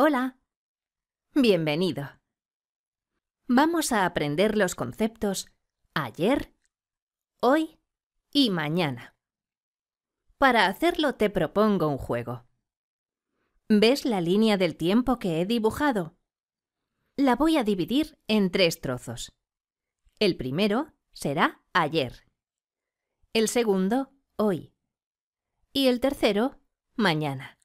Hola. Bienvenido. Vamos a aprender los conceptos ayer, hoy y mañana. Para hacerlo te propongo un juego. ¿Ves la línea del tiempo que he dibujado? La voy a dividir en tres trozos. El primero será ayer. El segundo, hoy. Y el tercero, mañana.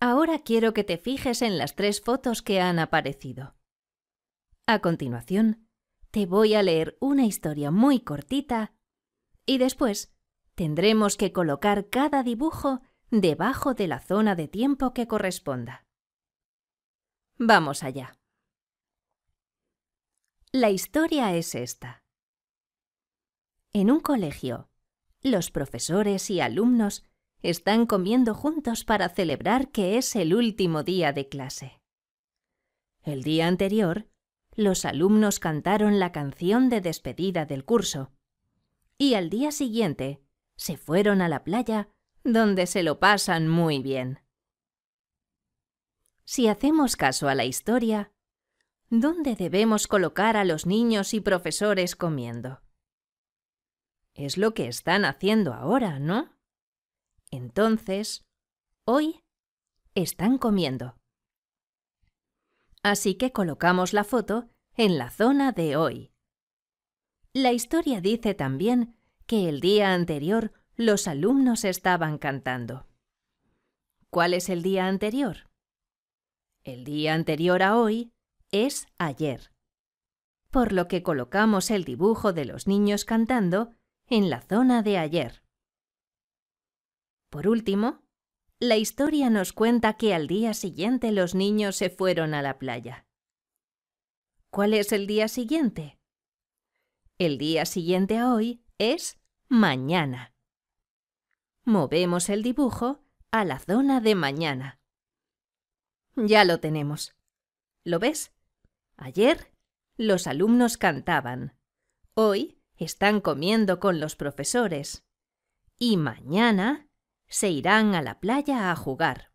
Ahora quiero que te fijes en las tres fotos que han aparecido. A continuación, te voy a leer una historia muy cortita y después tendremos que colocar cada dibujo debajo de la zona de tiempo que corresponda. Vamos allá. La historia es esta. En un colegio, los profesores y alumnos están comiendo juntos para celebrar que es el último día de clase. El día anterior, los alumnos cantaron la canción de despedida del curso y al día siguiente se fueron a la playa donde se lo pasan muy bien. Si hacemos caso a la historia, ¿dónde debemos colocar a los niños y profesores comiendo? Es lo que están haciendo ahora, ¿no? Entonces, hoy están comiendo. Así que colocamos la foto en la zona de hoy. La historia dice también que el día anterior los alumnos estaban cantando. ¿Cuál es el día anterior? El día anterior a hoy es ayer, por lo que colocamos el dibujo de los niños cantando en la zona de ayer. Por último, la historia nos cuenta que al día siguiente los niños se fueron a la playa. ¿Cuál es el día siguiente? El día siguiente a hoy es mañana. Movemos el dibujo a la zona de mañana. Ya lo tenemos. ¿Lo ves? Ayer los alumnos cantaban. Hoy están comiendo con los profesores. Y mañana se irán a la playa a jugar.